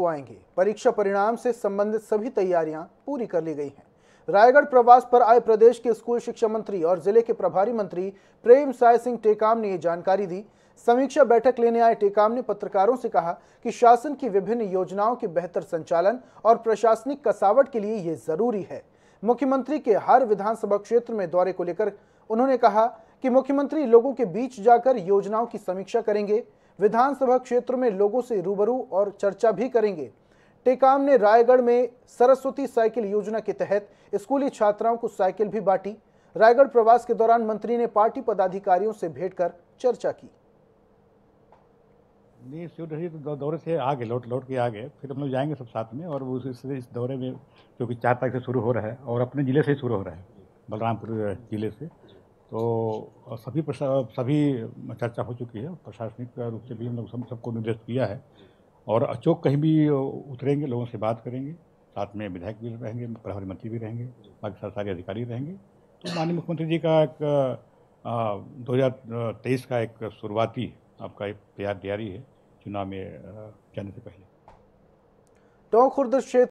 को आएंगे परीक्षा परिणाम से संबंधित सभी तैयारियां पूरी कर ली गई हैं रायगढ़ प्रवास पर आए प्रदेश के स्कूल शिक्षा मंत्री और जिले के प्रभारी मंत्री प्रेम साय सिंह टेकाम ने ये जानकारी दी समीक्षा बैठक लेने आए टेकाम ने पत्रकारों से कहा कि शासन की विभिन्न योजनाओं के बेहतर संचालन और प्रशासनिक कसावट के लिए ये जरूरी है मुख्यमंत्री के हर विधानसभा क्षेत्र में दौरे को लेकर उन्होंने कहा कि मुख्यमंत्री लोगों के बीच जाकर योजनाओं की समीक्षा करेंगे विधानसभा क्षेत्र में लोगों से रूबरू और चर्चा भी करेंगे टेकाम ने रायगढ़ में सरस्वती साइकिल योजना के तहत स्कूली छात्राओं को साइकिल भी बांटी रायगढ़ प्रवास के दौरान मंत्री ने पार्टी पदाधिकारियों से भेंट कर चर्चा की नहीं दौरे से आगे लौट लौट के आगे फिर हम लोग जाएंगे सब साथ में और उस इस दौरे में जो कि चार तारीख से शुरू हो रहा है और अपने ज़िले से शुरू हो रहा है बलरामपुर ज़िले से तो सभी सभी चर्चा हो चुकी है प्रशासनिक रूप से भी हम लोग सबको निर्देश दिया है और अचोक कहीं भी उतरेंगे लोगों से बात करेंगे साथ में विधायक भी रहेंगे प्रभारी मंत्री भी रहेंगे बाकी सरकारी अधिकारी रहेंगे तो माननीय मुख्यमंत्री जी का एक दो हज़ार तेईस का एक शुरुआती आपका एक तैयार तैयारी है चुनाव में जाने से पहले टोंक खुर्द क्षेत्र